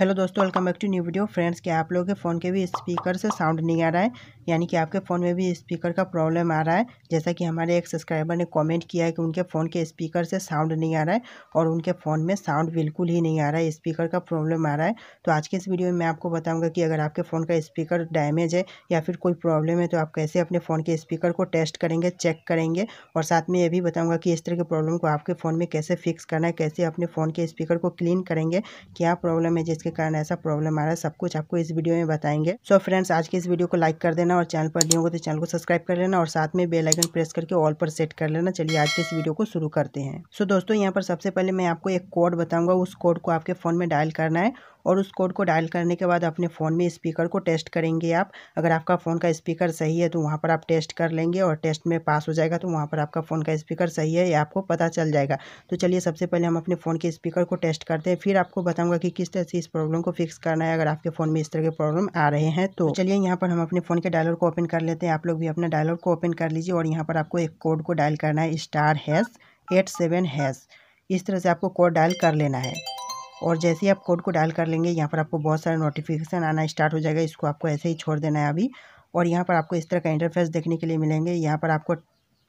hello दोस्तों welcome back to new video friends क्या आप लोगों के फ़ोन के भी स्पीकर से साउंड नहीं आ रहा है यानी कि आपके फ़ोन में भी स्पीकर का प्रॉब्लम आ रहा है जैसा कि हमारे एक सब्सक्राइबर ने कमेंट किया है कि उनके फ़ोन के स्पीकर से साउंड नहीं आ रहा है और उनके फ़ोन में साउंड बिल्कुल ही नहीं आ रहा है स्पीकर का प्रॉब्लम आ रहा है तो आज के इस वीडियो में मैं आपको बताऊँगा कि अगर आपके फ़ोन का स्पीकर डैमेज है या फिर कोई प्रॉब्लम है तो आप कैसे अपने फ़ोन के स्पीकर को टेस्ट करेंगे चेक करेंगे और साथ में ये भी बताऊँगा कि इस तरह के प्रॉब्लम को आपके फ़ोन में कैसे फिक्स करना है कैसे अपने फ़ोन के स्पीकर को क्लीन करेंगे क्या प्रॉब्लम है जिसके जिसके कारण ऐसा प्रॉब्लम आ रहा है सब कुछ आपको इस वीडियो में बताएंगे सो so फ्रेंड्स आज की इस वीडियो को लाइक कर देना और चैनल पर नहीं होगा तो चैनल को सब्सक्राइब कर लेना और साथ में बेलाइकन प्रेस करके ऑल पर सेट कर लेना चलिए आज के इस वीडियो को शुरू करते हैं सो so दोस्तों यहाँ पर सबसे पहले मैं आपको एक कोड बताऊंगा उस कोड को आपके फोन में डायल करना है और उस कोड को डायल करने के बाद अपने फ़ोन में स्पीकर को टेस्ट करेंगे आप अगर आपका फ़ोन का स्पीकर सही है तो वहाँ पर आप टेस्ट कर लेंगे और टेस्ट में पास हो जाएगा तो वहाँ पर आपका फ़ोन का स्पीकर सही है या आपको पता चल जाएगा तो चलिए सबसे पहले हम अपने फ़ोन के स्पीकर को टेस्ट करते हैं फिर आपको बताऊँगा कि किस तरह से इस प्रॉब्लम को फिक्स करना है अगर आपके फ़ोन में इस तरह के प्रॉब्लम आ रहे हैं तो चलिए यहाँ पर हम अपने फ़ोन के डायलर को ओपन कर लेते हैं आप लोग भी अपना डायलर को ओपन कर लीजिए और यहाँ पर आपको एक कोड को डायल करना है star hash eight seven hash इस तरह से आपको कोड डायल कर लेना है और जैसे ही आप कोड को डायल कर लेंगे यहाँ पर आपको बहुत सारा नोटिफिकेशन आना स्टार्ट हो जाएगा इसको आपको ऐसे ही छोड़ देना है अभी और यहाँ पर आपको इस तरह का इंटरफेस देखने के लिए मिलेंगे यहाँ पर आपको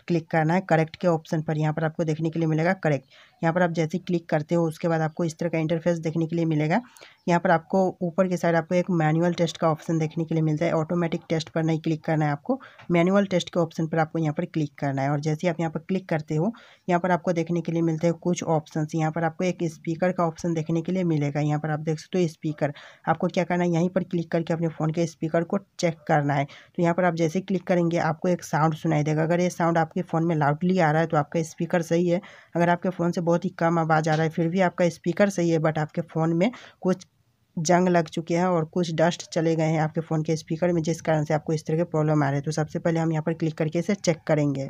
क्लिक करना है करेक्ट के ऑप्शन पर यहाँ पर आपको देखने के लिए मिलेगा करेक्ट यहाँ पर आप जैसे क्लिक करते हो उसके बाद आपको इस तरह का इंटरफेस देखने के लिए मिलेगा यहाँ पर आपको ऊपर के साइड आपको एक मैनुअल टेस्ट का ऑप्शन देखने के लिए मिलता है ऑटोमेटिक टेस्ट पर नहीं क्लिक करना है आपको मैनुअल टेस्ट के ऑप्शन पर आपको यहाँ पर क्लिक करना है और जैसे आप यहाँ पर क्लिक करते हो यहाँ पर आपको देखने के लिए मिलते हैं कुछ ऑप्शन यहाँ पर आपको एक स्पीकर का ऑप्शन देखने के लिए मिलेगा यहाँ पर आप देख सकते हो स्पीकर आपको क्या करना है यहीं पर क्लिक करके अपने फ़ोन के स्पीकर को चेक करना है तो यहाँ पर आप जैसे क्लिक करेंगे आपको एक साउंड सुनाई देगा अगर ये साउंड आपके फ़ोन में लाउडली आ रहा है तो आपका स्पीकर सही है अगर आपके फ़ोन से बहुत ही कम आवाज़ आ रहा है फिर भी आपका स्पीकर सही है बट आपके फ़ोन में कुछ जंग लग चुके हैं और कुछ डस्ट चले गए हैं आपके फ़ोन के स्पीकर में जिस कारण से आपको इस तरह के प्रॉब्लम आ रहे हैं तो सबसे पहले हम यहाँ पर क्लिक करके इसे चेक करेंगे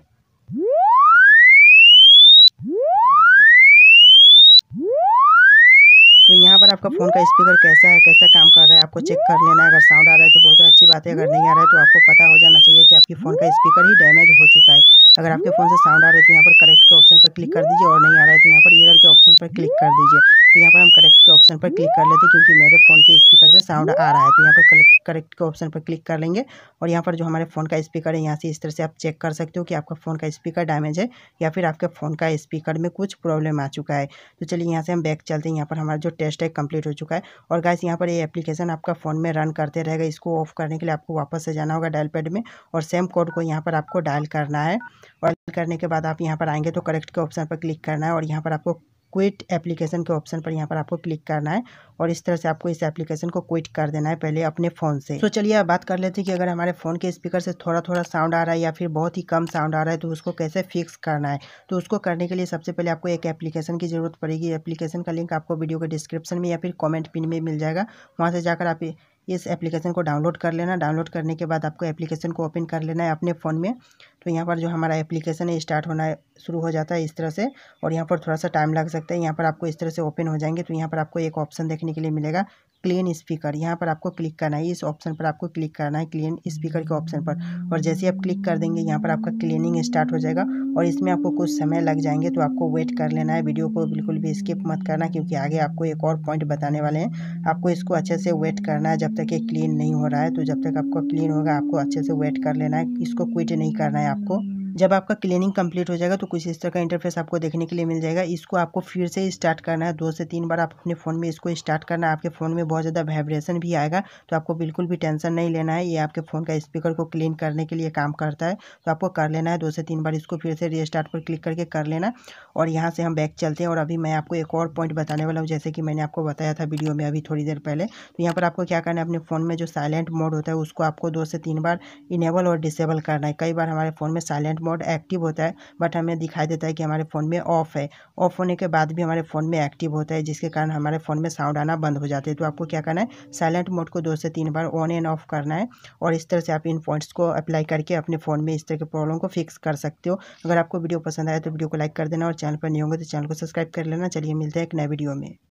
पर आपका फ़ोन का स्पीकर कैसा है कैसा काम कर रहा है आपको चेक कर लेना है अगर साउंड आ रहा है तो बहुत अच्छी बात है अगर नहीं आ रहा है तो आपको पता हो जाना चाहिए कि आपकी फ़ोन का स्पीकर ही डैमेज हो चुका है अगर आपके फ़ोन से साउंड आ रहा है तो यहाँ पर करेक्ट के ऑप्शन पर क्लिक कर दीजिए और नहीं आ रहा है तो यहाँ पर ईयर के ऑप्शन पर क्लिक कर दीजिए तो यहाँ पर हम करेक्ट के ऑप्शन पर क्लिक कर लेते हैं क्योंकि मेरे फ़ोन के स्पीकर से साउंड आ रहा है तो यहाँ पर करेक्ट के ऑप्शन पर क्लिक कर लेंगे और यहाँ पर जो हमारे फ़ोन का स्पीकर है यहाँ से इस तरह से आप चेक कर सकते हो कि आपका फ़ोन का स्पीकर डैमेज है या फिर आपके फ़ोन का स्पीकर में कुछ प्रॉब्लम आ चुका है तो चलिए यहाँ से हम बैक चलते हैं यहाँ पर हमारा जो टेस्ट है कंप्लीट हो चुका है और गाइस यहाँ पर ये एप्लीकेशन आपका फ़ोन में रन करते रहेगा इसको ऑफ करने के लिए आपको वापस से जाना होगा डायल पैड में और सेम कोड को यहाँ पर आपको डायल करना है और करने के बाद आप यहाँ पर आएंगे तो करेक्ट के ऑप्शन पर क्लिक करना है और यहाँ पर आपको क्विट एप्लीकेशन के ऑप्शन पर यहाँ पर आपको क्लिक करना है और इस तरह से आपको इस एप्लीकेशन को क्विट कर देना है पहले अपने फ़ोन से तो चलिए बात कर लेते हैं कि अगर हमारे फ़ोन के स्पीकर से थोड़ा थोड़ा साउंड आ रहा है या फिर बहुत ही कम साउंड आ रहा है तो उसको कैसे फिक्स करना है तो उसको करने के लिए सबसे पहले आपको एक एप्लीकेशन की ज़रूरत पड़ेगी एप्लीकेशन का लिंक आपको वीडियो के डिस्क्रिप्शन में या फिर कॉमेंट पिन में मिल जाएगा वहाँ से जाकर आप इस एप्लीकेशन को डाउनलोड कर लेना डाउनलोड करने के बाद आपको एप्लीकेशन को ओपन कर लेना है अपने फ़ोन में तो यहाँ पर जो हमारा एप्लीकेशन है स्टार्ट होना शुरू हो जाता है इस तरह से और यहाँ पर थोड़ा सा टाइम लग सकता है यहाँ पर आपको इस तरह से ओपन हो जाएंगे तो यहाँ पर आपको एक ऑप्शन देखने के लिए मिलेगा क्लीन स्पीकर यहाँ पर आपको क्लिक करना है इस ऑप्शन पर आपको क्लिक करना है क्लीन स्पीकर के ऑप्शन पर और जैसे आप क्लिक कर देंगे यहाँ पर आपका क्लीनिंग स्टार्ट हो जाएगा और इसमें आपको कुछ समय लग जाएंगे तो आपको वेट कर लेना है वीडियो को बिल्कुल भी स्किप मत करना क्योंकि आगे आपको एक और पॉइंट बताने वाले हैं आपको इसको अच्छे से वेट करना है जब तक ये क्लीन नहीं हो रहा है तो जब तक आपको क्लीन होगा आपको अच्छे से वेट कर लेना है इसको क्विट नहीं करना है आपको जब आपका क्लीनिंग कंप्लीट हो जाएगा तो कुछ इस तरह का इंटरफेस आपको देखने के लिए मिल जाएगा इसको आपको फिर से स्टार्ट करना है दो से तीन बार आप अपने फ़ोन में इसको स्टार्ट करना है आपके फ़ोन में बहुत ज़्यादा वाइब्रेशन भी आएगा तो आपको बिल्कुल भी टेंशन नहीं लेना है ये आपके फ़ोन का स्पीकर को क्लीन करने के लिए काम करता है तो आपको कर लेना है दो से तीन बार इसको फिर से रिस्टार्ट पर क्लिक करके कर लेना और यहाँ से हम बैक चलते हैं और अभी मैं आपको एक और पॉइंट बताने वाला हूँ जैसे कि मैंने आपको बताया था वीडियो में अभी थोड़ी देर पहले तो यहाँ पर आपको क्या करना है अपने फ़ोन में जो साइलेंट मोड होता है उसको आपको दो से तीन बार इनेबल और डिसेबल करना है कई बार हमारे फ़ोन में साइलेंट मोड एक्टिव होता है बट हमें दिखाई देता है कि हमारे फ़ोन में ऑफ़ है ऑफ़ होने के बाद भी हमारे फ़ोन में एक्टिव होता है जिसके कारण हमारे फ़ोन में साउंड आना बंद हो जाता है तो आपको क्या करना है साइलेंट मोड को दो से तीन बार ऑन एंड ऑफ करना है और इस तरह से आप इन पॉइंट्स को अप्लाई करके अपने फ़ोन में इस तरह के प्रॉब्लम को फिक्स कर सकते हो अगर आपको वीडियो पसंद आए तो वीडियो को लाइक कर देना और चैनल पर नहीं होंगे तो चैनल को सब्सक्राइब कर लेना चलिए मिलते हैं एक नए वीडियो में